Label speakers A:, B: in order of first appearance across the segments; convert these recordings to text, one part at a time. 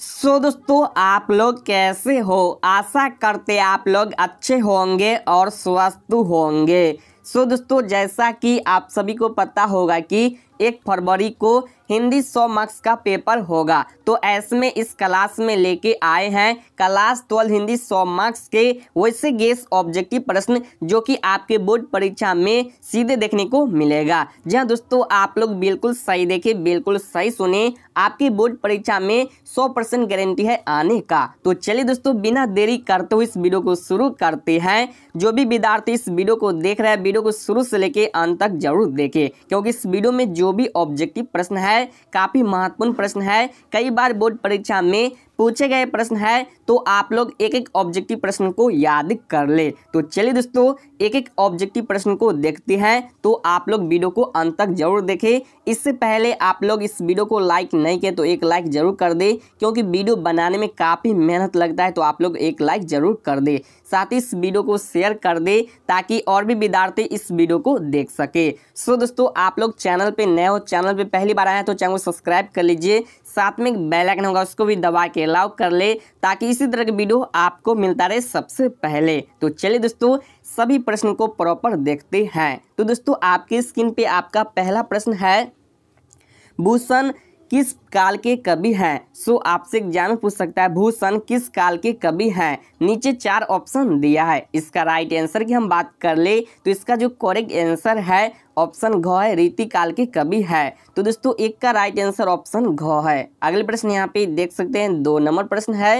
A: सो so, दोस्तों आप लोग कैसे हो आशा करते आप लोग अच्छे होंगे और स्वस्थ होंगे सो so, दोस्तों जैसा कि आप सभी को पता होगा कि एक फरवरी को हिंदी 100 मार्क्स का पेपर होगा तो ऐसे में इस क्लास में लेके आए हैं क्लास ट्वेल्व हिंदी 100 मार्क्स के वैसे गेस ऑब्जेक्टिव प्रश्न जो कि आपके बोर्ड परीक्षा में सीधे देखने को मिलेगा जी हाँ दोस्तों आप लोग बिल्कुल सही देखे बिल्कुल सही सुने आपकी बोर्ड परीक्षा में 100 परसेंट गारंटी है आने का तो चलिए दोस्तों बिना देरी करते हुए इस वीडियो को शुरू करते हैं जो भी विद्यार्थी इस वीडियो को देख रहे हैं वीडियो को शुरू से लेके अंत तक जरूर देखे क्योंकि इस वीडियो में जो जो भी ऑब्जेक्टिव प्रश्न है काफ़ी महत्वपूर्ण प्रश्न है कई बार बोर्ड परीक्षा में पूछे गए प्रश्न है तो आप लोग एक एक ऑब्जेक्टिव प्रश्न को याद कर ले तो चलिए दोस्तों एक एक ऑब्जेक्टिव प्रश्न को देखते हैं तो आप लोग वीडियो को अंत तक जरूर देखें इससे पहले आप लोग इस वीडियो को लाइक नहीं किए तो एक लाइक जरूर कर दे क्योंकि वीडियो बनाने में काफ़ी मेहनत लगता है तो आप लोग एक लाइक जरूर कर दे साथ ही इस वीडियो को शेयर कर दे ताकि और भी विद्यार्थी इस वीडियो को देख सके सो दोस्तों आप लोग चैनल पर नए हो चैनल पर पहली बार आए हैं तो चैनल को सब्सक्राइब कर लीजिए साथ में एक बेलाइकन होगा उसको भी दबा के बेल कर ले ताकि इसी तरह के वीडियो आपको मिलता रहे सबसे पहले तो चलिए दोस्तों सभी प्रश्न को प्रॉपर देखते हैं तो दोस्तों आपकी स्क्रीन पे आपका पहला प्रश्न है भूषण किस काल के कवि हैं सो आपसे एग्जाम में पूछ सकता है भूषण किस काल के कवि हैं नीचे चार ऑप्शन दिया है इसका राइट आंसर की हम बात कर ले तो इसका जो करेक्ट आंसर है ऑप्शन घ है रीति काल के कवि है तो दोस्तों एक का राइट आंसर ऑप्शन घ है अगले प्रश्न यहाँ पे देख सकते हैं दो नंबर प्रश्न है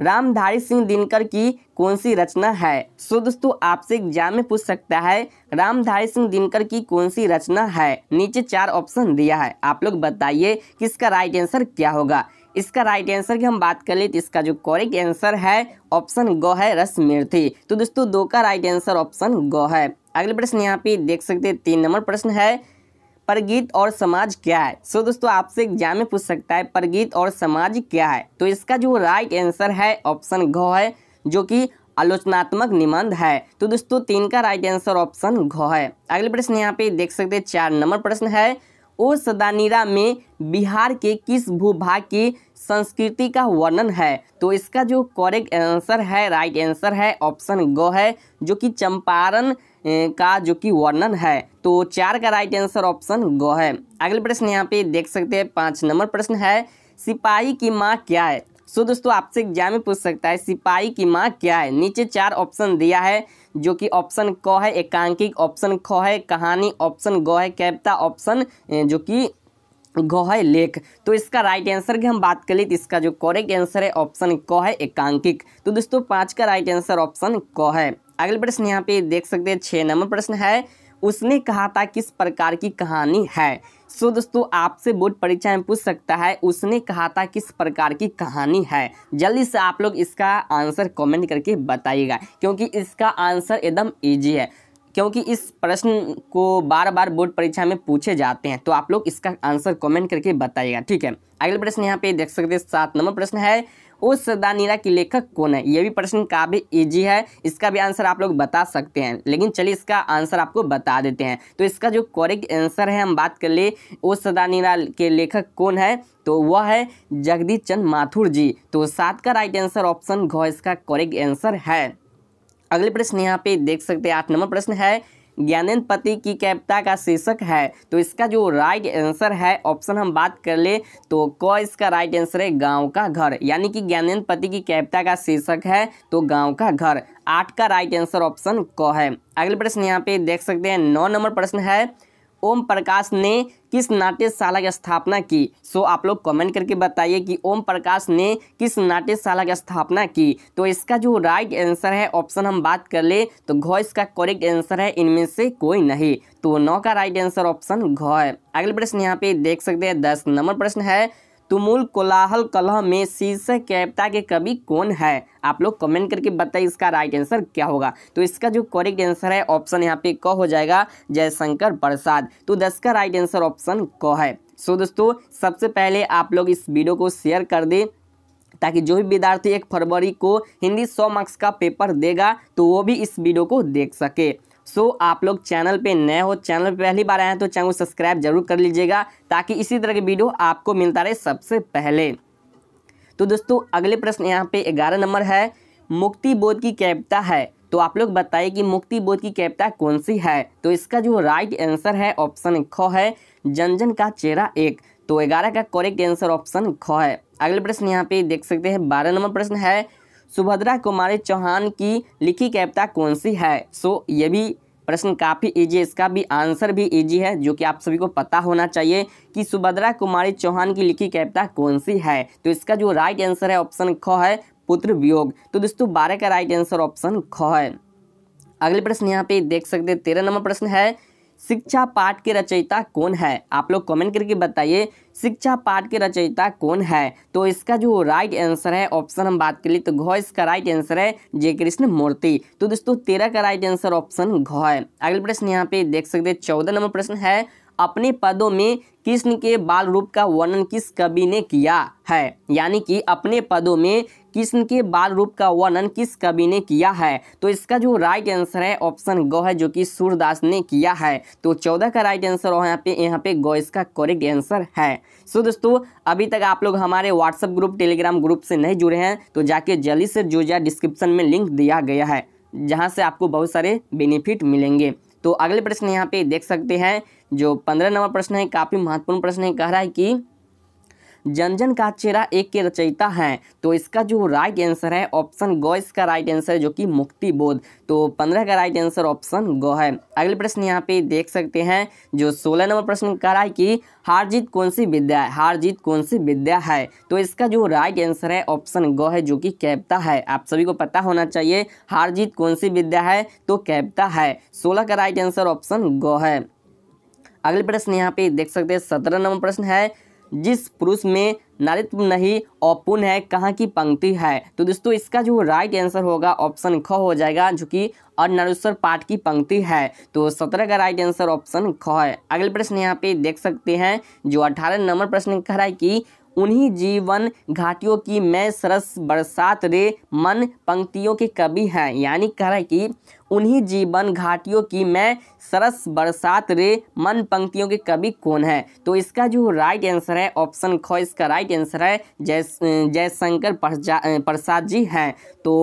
A: रामधारी सिंह दिनकर की कौन सी रचना है सो दोस्तों आपसे एग्जाम में पूछ सकता है रामधारी सिंह दिनकर की कौन सी रचना है नीचे चार ऑप्शन दिया है आप लोग बताइए कि इसका राइट आंसर क्या होगा इसका राइट आंसर की हम बात कर ले तो इसका जो करेक्ट आंसर है ऑप्शन गो है मिर्थी तो दोस्तों दो का राइट आंसर ऑप्शन गो है अगले प्रश्न यहाँ पे देख सकते हैं तीन नंबर प्रश्न है परगीत और समाज क्या है सो दोस्तों आपसे एग्जाम में पूछ सकता है परगीत और समाज क्या है तो इसका जो राइट आंसर है ऑप्शन घ है जो कि आलोचनात्मक निबंध है तो दोस्तों तीन का राइट आंसर ऑप्शन घ है अगले प्रश्न यहाँ पे देख सकते हैं चार नंबर प्रश्न है ओ सदानीरा में बिहार के किस भूभाग की संस्कृति का वर्णन है तो इसका जो करेक्ट आंसर है राइट आंसर है ऑप्शन ग है जो कि चंपारण का जो कि वर्णन है तो चार का राइट आंसर ऑप्शन ग है अगले प्रश्न यहाँ पे देख सकते हैं पाँच नंबर प्रश्न है सिपाही की माँ क्या है सो so, दोस्तों आपसे एग्जाम में पूछ सकता है सिपाही की माँ क्या है नीचे चार ऑप्शन दिया है जो कि ऑप्शन क है एकांकिक ऑप्शन ख है कहानी ऑप्शन ग है कैप्ता ऑप्शन जो कि ग है लेख तो इसका राइट आंसर की हम बात कर ली तो इसका जो करेक्ट आंसर है ऑप्शन क है एकांकिक तो दोस्तों पाँच का राइट आंसर ऑप्शन क है अगले प्रश्न यहाँ पे देख सकते हैं छः नंबर प्रश्न है उसने कहा था किस प्रकार की कहानी है सो दोस्तों आपसे बोर्ड परीक्षा में पूछ सकता है उसने कहा था किस प्रकार की कहानी है जल्दी से आप लोग इसका आंसर कमेंट करके बताइएगा क्योंकि इसका आंसर एकदम इजी है क्योंकि इस प्रश्न को बार बार बोर्ड परीक्षा में पूछे जाते हैं तो आप लोग इसका आंसर कमेंट करके बताइएगा ठीक है अगला प्रश्न यहाँ पे देख सकते हैं सात नंबर प्रश्न है उस सदानीरा की लेखक कौन है ये भी प्रश्न काफ़ी ईजी है इसका भी आंसर आप लोग बता सकते हैं लेकिन चलिए इसका आंसर आपको बता देते हैं तो इसका जो कॉरेक्ट आंसर है हम बात कर ले उस सदानीरा के लेखक कौन है तो वह है जगदीश चंद माथुर जी तो सात का राइट आंसर ऑप्शन घ इसका कॉरेक्ट आंसर है अगले प्रश्न यहाँ पे देख सकते हैं आठ नंबर प्रश्न है ज्ञानेन्द्र पति की कैप्ता का शीर्षक है तो इसका जो राइट आंसर है ऑप्शन हम बात कर ले तो क इसका राइट आंसर है गांव का घर यानी कि ज्ञानेन्द्र पति की कैप्ता का शीर्षक है तो गांव का घर आठ का राइट आंसर ऑप्शन क है अगले प्रश्न यहाँ पे देख सकते हैं नौ नंबर प्रश्न है ओम प्रकाश ने किस नाट्यशाला की स्थापना की सो आप लोग कमेंट करके बताइए कि ओम प्रकाश ने किस नाट्यशाला की स्थापना की तो इसका जो राइट आंसर है ऑप्शन हम बात कर ले तो घ इसका करेक्ट आंसर है इनमें से कोई नहीं तो नौ का राइट आंसर ऑप्शन घ अगले प्रश्न यहाँ पे देख सकते हैं दस नंबर प्रश्न है तुमुल कोलाहल कलह में शीर्षक कविता के कवि कौन है आप लोग कमेंट करके बताइए इसका राइट आंसर क्या होगा तो इसका जो करेक्ट आंसर है ऑप्शन यहाँ पे क हो जाएगा जयशंकर प्रसाद तो दस का राइट आंसर ऑप्शन क है सो दोस्तों सबसे पहले आप लोग इस वीडियो को शेयर कर दें ताकि जो भी विद्यार्थी एक फरवरी को हिंदी सौ मार्क्स का पेपर देगा तो वो भी इस वीडियो को देख सके सो so, आप लोग चैनल पे नए हो चैनल पे पहली बार आए हैं तो चैनल को सब्सक्राइब जरूर कर लीजिएगा ताकि इसी तरह की वीडियो आपको मिलता रहे सबसे पहले तो दोस्तों अगले प्रश्न यहाँ पे ग्यारह नंबर है मुक्ति बोध की कैपिता है तो आप लोग बताइए कि मुक्ति बोध की कैपिता कौन सी है तो इसका जो राइट आंसर है ऑप्शन ख है जनजन का चेहरा एक तो ग्यारह का करेक्ट आंसर ऑप्शन ख है अगले प्रश्न यहाँ पे देख सकते हैं बारह नंबर प्रश्न है सुभद्रा कुमारी चौहान की लिखी कविता कौन सी है सो ये भी प्रश्न काफ़ी इजी है इसका भी आंसर भी इजी है जो कि आप सभी को पता होना चाहिए कि सुभद्रा कुमारी चौहान की लिखी कविता कौन सी है तो इसका जो राइट आंसर है ऑप्शन ख है पुत्र वियोग तो दोस्तों बारह का राइट आंसर ऑप्शन ख है अगले प्रश्न यहाँ पे देख सकते हैं तेरह नंबर प्रश्न है शिक्षा पाठ के रचयिता कौन है आप लोग कमेंट करके बताइए शिक्षा पाठ के रचयिता कौन है तो इसका जो राइट आंसर है ऑप्शन हम बात कर ली तो घ इसका राइट आंसर है जय कृष्ण मूर्ति तो दोस्तों तेरह का राइट आंसर ऑप्शन घ है अगले प्रश्न यहाँ पे देख सकते हैं चौदह नंबर प्रश्न है अपने पदों में कृष्ण के बाल रूप का वर्णन किस कवि ने किया है यानी कि अपने पदों में कृष्ण के बाल रूप का वर्णन किस कवि ने किया है तो इसका जो राइट आंसर है ऑप्शन ग है जो कि सूरदास ने किया है तो चौदह का राइट आंसर यहाँ पे यहाँ पे ग इसका करेक्ट आंसर है सो दोस्तों अभी तक आप लोग हमारे व्हाट्सअप ग्रुप टेलीग्राम ग्रुप से नहीं जुड़े हैं तो जाके जल्दी से जुड़ जाए डिस्क्रिप्शन में लिंक दिया गया है जहाँ से आपको बहुत सारे बेनिफिट मिलेंगे तो अगले प्रश्न यहाँ पे देख सकते हैं जो पंद्रह नंबर प्रश्न है काफ़ी महत्वपूर्ण प्रश्न है कह रहा है कि जन जन का चेहरा एक के रचयिता हैं तो इसका जो राइट आंसर है ऑप्शन गो इसका राइट आंसर जो कि मुक्ति बोध तो पंद्रह का राइट आंसर ऑप्शन गो है अगले प्रश्न यहाँ पे देख सकते हैं जो सोलह नंबर प्रश्न कह रहा है कि हार जीत कौन सी विद्या है हार जीत कौन सी विद्या है तो इसका जो राइट आंसर है ऑप्शन गो है जो कि कैप्ता है आप सभी को पता होना चाहिए हार जीत कौन सी विद्या है तो कैप्ता है सोलह का राइट आंसर ऑप्शन गो है अगले प्रश्न यहाँ पे देख सकते हैं सत्रह नंबर प्रश्न है जिस पुरुष में नारित्व नहीं अपूर्ण है कहाँ की पंक्ति है तो दोस्तों इसका जो राइट आंसर होगा ऑप्शन ख हो जाएगा जो कि अनारेश्वर पाठ की पंक्ति है तो सत्रह का राइट आंसर ऑप्शन ख है अगले प्रश्न यहाँ पे देख सकते हैं जो अठारह नंबर प्रश्न कह रहा है कि उन्हीं जीवन घाटियों की मैं सरस बरसात रे मन पंक्तियों के कवि हैं यानी कह रहा है कि उन्हीं जीवन घाटियों की मैं सरस बरसात रे मन पंक्तियों के कवि कौन है तो इसका जो राइट आंसर है ऑप्शन ख इसका राइट आंसर है जय जयशंकर प्रसाद जी हैं तो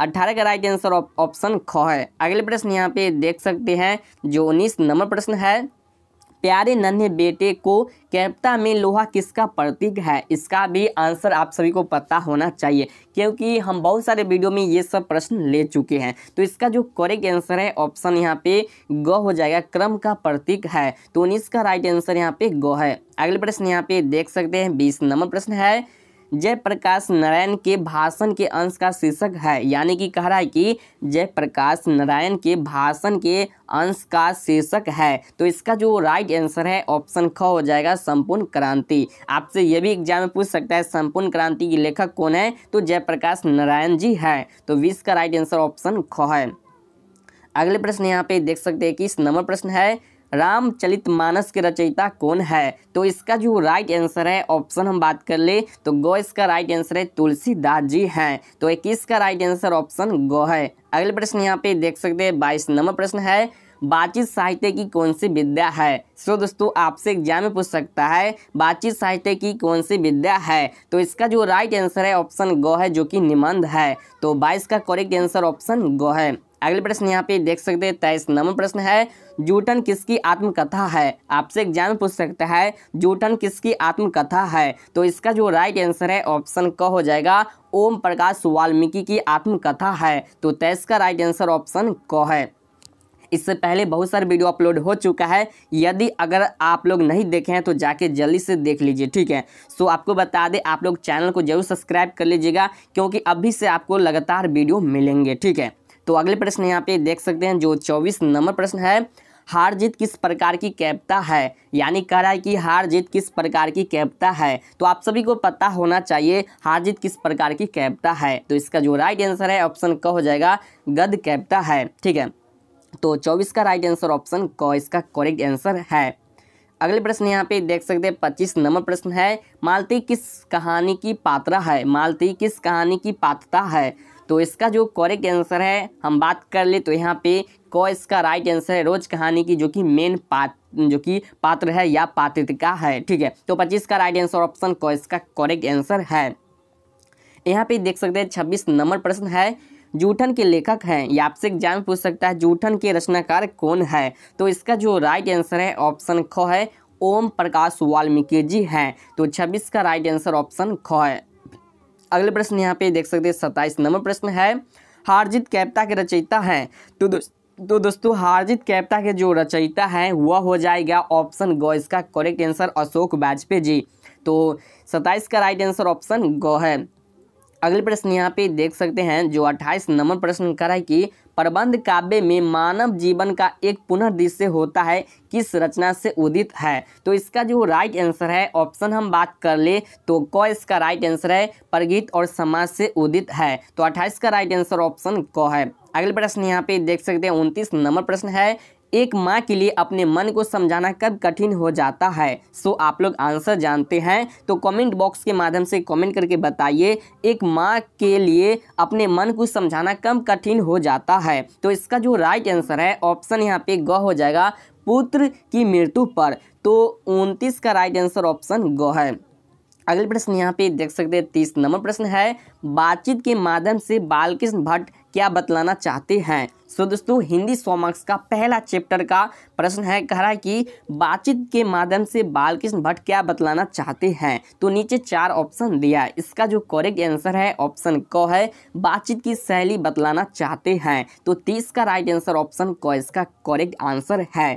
A: अट्ठारह का राइट आंसर ऑप्शन ख है अगले प्रश्न यहाँ पे देख सकते हैं जो उन्नीस नंबर प्रश्न है प्यारे नन्हे बेटे को कैप्टा में लोहा किसका प्रतीक है इसका भी आंसर आप सभी को पता होना चाहिए क्योंकि हम बहुत सारे वीडियो में ये सब प्रश्न ले चुके हैं तो इसका जो करेक्ट आंसर है ऑप्शन यहाँ पे ग हो जाएगा क्रम का प्रतीक है तो उन्नीस का राइट आंसर यहाँ पे ग है अगले प्रश्न यहाँ पे देख सकते हैं बीस नंबर प्रश्न है जयप्रकाश नारायण के भाषण के अंश का शीर्षक है यानी कि कह रहा है कि जयप्रकाश नारायण के भाषण के अंश का शीर्षक है तो इसका जो राइट आंसर है ऑप्शन ख हो जाएगा संपूर्ण क्रांति आपसे यह भी एग्जाम में पूछ सकता है संपूर्ण क्रांति के लेखक कौन है तो जयप्रकाश नारायण जी है तो विश का राइट आंसर ऑप्शन ख है अगले प्रश्न यहाँ पे देख सकते हैं कि इस नंबर प्रश्न है रामचलित मानस के रचयिता कौन है तो इसका जो राइट आंसर है ऑप्शन हम बात कर ले तो गो इसका राइट आंसर है तुलसीदास जी हैं तो एक का राइट आंसर ऑप्शन गो है अगले प्रश्न यहाँ पे देख सकते हैं बाईस नंबर प्रश्न है बातचीत साहित्य की कौन सी विद्या है सो दोस्तों आपसे एग्जाम में पूछ सकता है बातचीत साहित्य की कौन सी विद्या है तो इसका जो राइट आंसर है ऑप्शन गो है जो कि निबंध है तो बाईस का करेक्ट आंसर ऑप्शन गो है अगले प्रश्न यहाँ पे देख सकते हैं तेईस नंबर प्रश्न है जूटन किसकी आत्मकथा है आपसे एग्जाम पूछ सकता है जूटन किसकी आत्मकथा है तो इसका जो राइट आंसर है ऑप्शन क हो जाएगा ओम प्रकाश वाल्मीकि की आत्मकथा है तो तेईस का राइट आंसर ऑप्शन क है इससे पहले बहुत सारे वीडियो अपलोड हो चुका है यदि अगर आप लोग नहीं देखे हैं तो जाके जल्दी से देख लीजिए ठीक है सो आपको बता दें आप लोग चैनल को जरूर सब्सक्राइब कर लीजिएगा क्योंकि अभी से आपको लगातार वीडियो मिलेंगे ठीक है तो अगले प्रश्न यहाँ पे देख सकते हैं जो चौबीस नंबर प्रश्न है हार जीत किस प्रकार की कैपता है यानी कह रहा है कि हार जीत किस प्रकार की कैपता है तो आप सभी को पता होना चाहिए हार जीत किस प्रकार की कैपता है तो इसका जो राइट आंसर है ऑप्शन क हो जाएगा गद कैपता है ठीक है तो चौबीस का राइट आंसर ऑप्शन क इसका करेक्ट आंसर है अगले प्रश्न यहाँ पे देख सकते हैं पच्चीस नंबर प्रश्न है मालती किस कहानी की पात्रा है मालती किस कहानी की पात्रता है तो इसका जो करेक्ट आंसर है हम बात कर ले तो यहाँ पे क इसका राइट आंसर है रोज कहानी की जो कि मेन पात्र जो कि पात्र है या पात्रिका है ठीक है तो पच्चीस का राइट आंसर ऑप्शन क इसका करेक्ट आंसर है यहाँ पे देख सकते हैं छब्बीस नंबर प्रश्न है जूठन के लेखक हैं या आपसे एग्जाम में पूछ सकता है जूठन के रचनाकार कौन है तो इसका जो राइट आंसर है ऑप्शन ख है ओम प्रकाश वाल्मीकि जी हैं तो 26 का राइट आंसर ऑप्शन ख है अगले प्रश्न यहाँ पे देख सकते हैं सत्ताईस नंबर प्रश्न है हारजीत कैप्टा के रचयिता हैं तो दो तो दोस्तों हारजीत कैप्टा के जो रचयिता हैं वह हो जाएगा ऑप्शन ग इसका करेक्ट आंसर अशोक वाजपेयी जी तो सत्ताईस का राइट आंसर ऑप्शन ग है अगले प्रश्न यहाँ पे देख सकते हैं जो 28 नंबर प्रश्न कर रहा है कि प्रबंध काव्य में मानव जीवन का एक पुनर्दृश्य होता है किस रचना से उदित है तो इसका जो राइट आंसर है ऑप्शन हम बात कर ले तो क इसका राइट आंसर है प्रगीत और समाज से उदित है तो 28 का राइट आंसर ऑप्शन क है अगले प्रश्न यहाँ पे देख सकते हैं उनतीस नंबर प्रश्न है एक माँ के लिए अपने मन को समझाना कब कठिन हो जाता है सो आप लोग आंसर जानते हैं तो कमेंट बॉक्स के माध्यम से कमेंट करके बताइए एक माँ के लिए अपने मन को समझाना कब कठिन हो जाता है तो इसका जो राइट आंसर है ऑप्शन यहाँ पे ग हो जाएगा पुत्र की मृत्यु पर तो उनतीस का राइट आंसर ऑप्शन ग है अगले प्रश्न यहाँ पे देख सकते हैं तीस नंबर प्रश्न है बातचीत के माध्यम से बालकृष्ण भट्ट क्या बतलाना चाहते हैं सो दोस्तों हिंदी सौ मार्क्स का पहला चैप्टर का प्रश्न है कह रहा है कि बातचीत के माध्यम से बालकृष्ण भट्ट क्या बतलाना चाहते हैं तो नीचे चार ऑप्शन दिया है इसका जो करेक्ट आंसर है ऑप्शन क है बातचीत की शैली बतलाना चाहते हैं तो तीस का राइट आंसर ऑप्शन क इसका करेक्ट आंसर है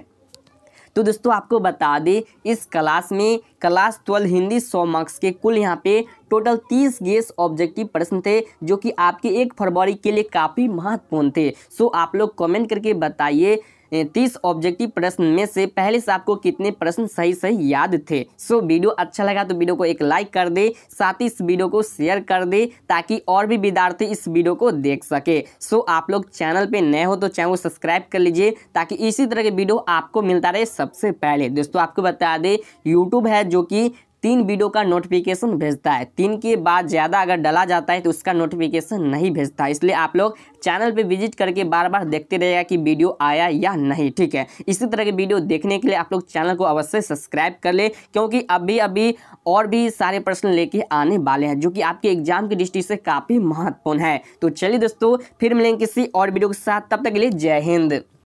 A: तो दोस्तों आपको बता दें इस क्लास में क्लास ट्वेल्व हिंदी सौ मार्क्स के कुल यहाँ पे टोटल तीस गेस ऑब्जेक्टिव प्रश्न थे जो कि आपके एक फरवरी के लिए काफ़ी महत्वपूर्ण थे सो आप लोग कमेंट करके बताइए तीस ऑब्जेक्टिव प्रश्न में से पहले से आपको कितने प्रश्न सही सही याद थे सो वीडियो अच्छा लगा तो वीडियो को एक लाइक कर दे साथ ही इस वीडियो को शेयर कर दे ताकि और भी विद्यार्थी इस वीडियो को देख सके सो आप लोग चैनल पर नए हो तो चैनल को सब्सक्राइब कर लीजिए ताकि इसी तरह के वीडियो आपको मिलता रहे सबसे पहले दोस्तों आपको बता दें यूट्यूब है जो कि तीन वीडियो का नोटिफिकेशन भेजता है तीन के बाद ज़्यादा अगर डाला जाता है तो उसका नोटिफिकेशन नहीं भेजता इसलिए आप लोग चैनल पे विजिट करके बार बार देखते रहेगा कि वीडियो आया या नहीं ठीक है इसी तरह के वीडियो देखने के लिए आप लोग चैनल को अवश्य सब्सक्राइब कर ले क्योंकि अभी अभी और भी सारे प्रश्न लेके आने वाले हैं जो कि आपके एग्जाम की दृष्टि से काफ़ी महत्वपूर्ण है तो चलिए दोस्तों फिर मिलेंगे किसी और वीडियो के साथ तब तक के लिए जय हिंद